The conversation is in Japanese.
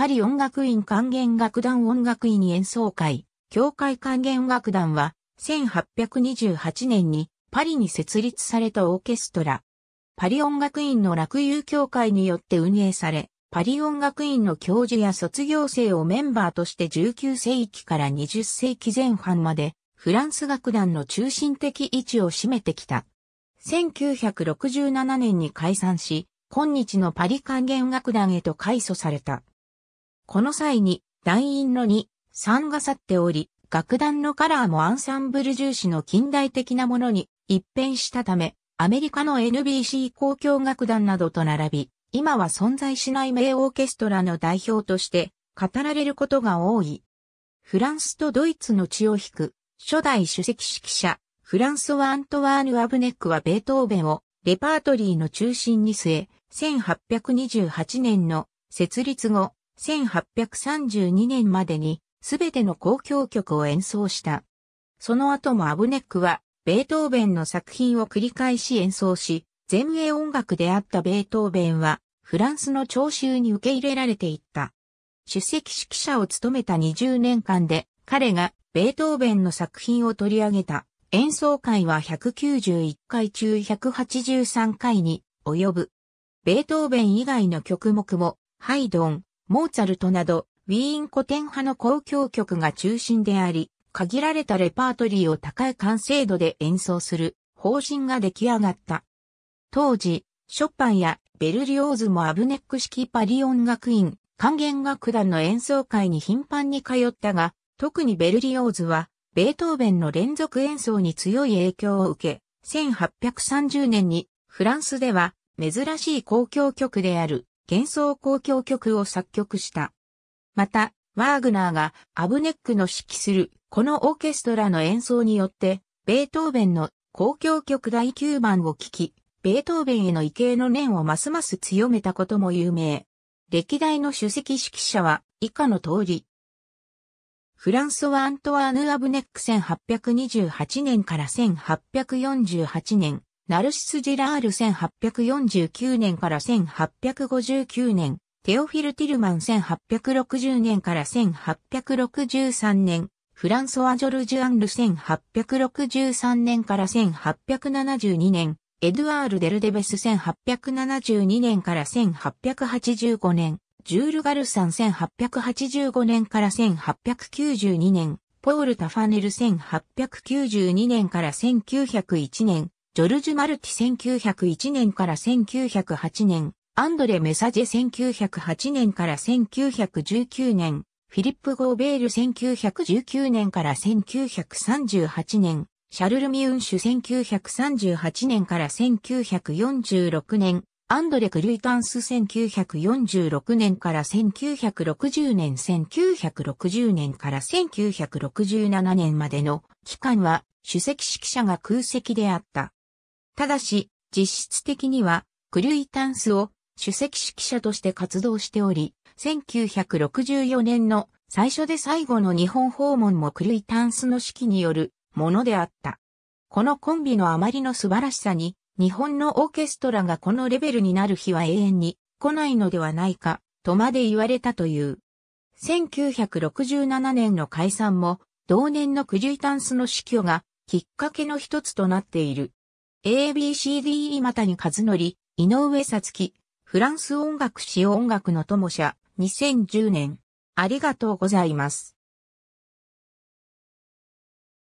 パリ音楽院管弦楽団音楽院演奏会、協会管弦楽団は、1828年にパリに設立されたオーケストラ。パリ音楽院の落友協会によって運営され、パリ音楽院の教授や卒業生をメンバーとして19世紀から20世紀前半まで、フランス楽団の中心的位置を占めてきた。1967年に解散し、今日のパリ管弦楽団へと改祖された。この際に、団員の2、3が去っており、楽団のカラーもアンサンブル重視の近代的なものに一変したため、アメリカの NBC 交響楽団などと並び、今は存在しない名オーケストラの代表として語られることが多い。フランスとドイツの血を引く初代主席指揮者、フランソワ・アントワーヌ・アブネックはベートーベンをレパートリーの中心に据え、1828年の設立後、1832年までにすべての公共曲を演奏した。その後もアブネックはベートーベンの作品を繰り返し演奏し、前衛音楽であったベートーベンはフランスの聴衆に受け入れられていった。出席指揮者を務めた20年間で彼がベートーベンの作品を取り上げた演奏会は191回中183回に及ぶ。ベートーベン以外の曲目もハイドン、モーツァルトなど、ウィーン古典派の交響曲が中心であり、限られたレパートリーを高い完成度で演奏する方針が出来上がった。当時、ショパンやベルリオーズもアブネック式パリ音楽院、管弦楽団の演奏会に頻繁に通ったが、特にベルリオーズは、ベートーベンの連続演奏に強い影響を受け、1830年にフランスでは珍しい公共曲である幻想交響曲を作曲した。また、ワーグナーがアブネックの指揮するこのオーケストラの演奏によって、ベートーベンの交響曲第9番を聴き、ベートーベンへの畏敬の念をますます強めたことも有名。歴代の首席指揮者は以下の通り。フランソワ・アントワーヌ・アブネック1828年から1848年、ナルシス・ジェラール1849年から1859年、テオフィル・ティルマン1860年から1863年、フランソワ・ジョルジュ・アンル1863年から1872年、エドゥアール・デルデベス1872年から1885年、ジュール・ガルサン1885年から1892年、ポール・タファネル1892年から1901年、ジョルジュ・マルティ1901年から1908年、アンドレ・メサジェ1908年から1919年、フィリップ・ゴーベール1919年から1938年、シャルル・ミウンシュ1938年から1946年、アンドレ・クルイタンス1946年から1960年、1960年から1967年までの期間は主席指揮者が空席であった。ただし、実質的には、クリュイタンスを主席指揮者として活動しており、1964年の最初で最後の日本訪問もクリュイタンスの指揮によるものであった。このコンビのあまりの素晴らしさに、日本のオーケストラがこのレベルになる日は永遠に来ないのではないか、とまで言われたという。1967年の解散も、同年のクリュイタンスの死去がきっかけの一つとなっている。ABCDE またに和則、井上さつき、フランス音楽史音楽の友社、2010年。ありがとうございます。